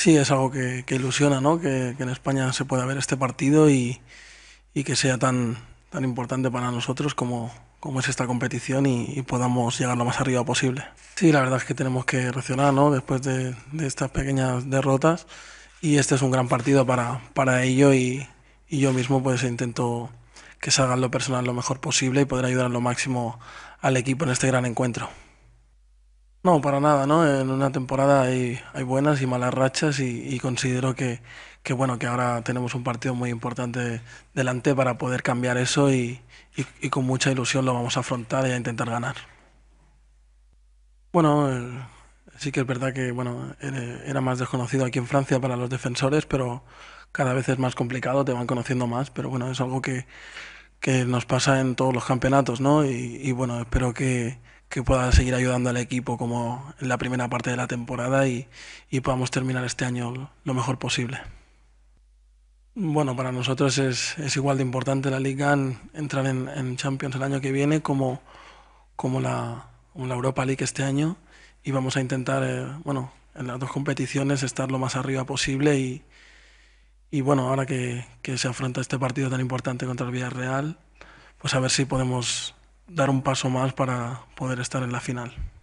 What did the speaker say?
Sí, es algo que, ilusiona, ¿no? Que, en España se pueda ver este partido y, que sea tan, tan importante para nosotros como, como es esta competición y, podamos llegar lo más arriba posible. Sí, la verdad es que tenemos que reaccionar ¿no? después de, estas pequeñas derrotas y este es un gran partido para, para ello y, yo mismo pues intento que salga lo personal lo mejor posible y poder ayudar lo máximo al equipo en este gran encuentro. No, para nada, ¿no? En una temporada hay, buenas y malas rachas y, considero que, bueno, que ahora tenemos un partido muy importante delante para poder cambiar eso y, con mucha ilusión lo vamos a afrontar y a intentar ganar. Bueno, eh, sí que es verdad que bueno, era más desconocido aquí en Francia para los defensores, pero cada vez es más complicado, te van conociendo más, pero bueno, es algo que, nos pasa en todos los campeonatos, ¿no? y bueno, espero que que pueda seguir ayudando al equipo como en la primera parte de la temporada y, y podamos terminar este año lo mejor posible. Bueno, para nosotros es, es igual de importante la liga en, entrar en, Champions el año que viene como, como la, la Europa League este año y vamos a intentar, eh, bueno, en las dos competiciones estar lo más arriba posible y, y bueno, ahora que, que, se afronta este partido tan importante contra el Villarreal, pues a ver si podemos dar un paso más para poder estar en la final.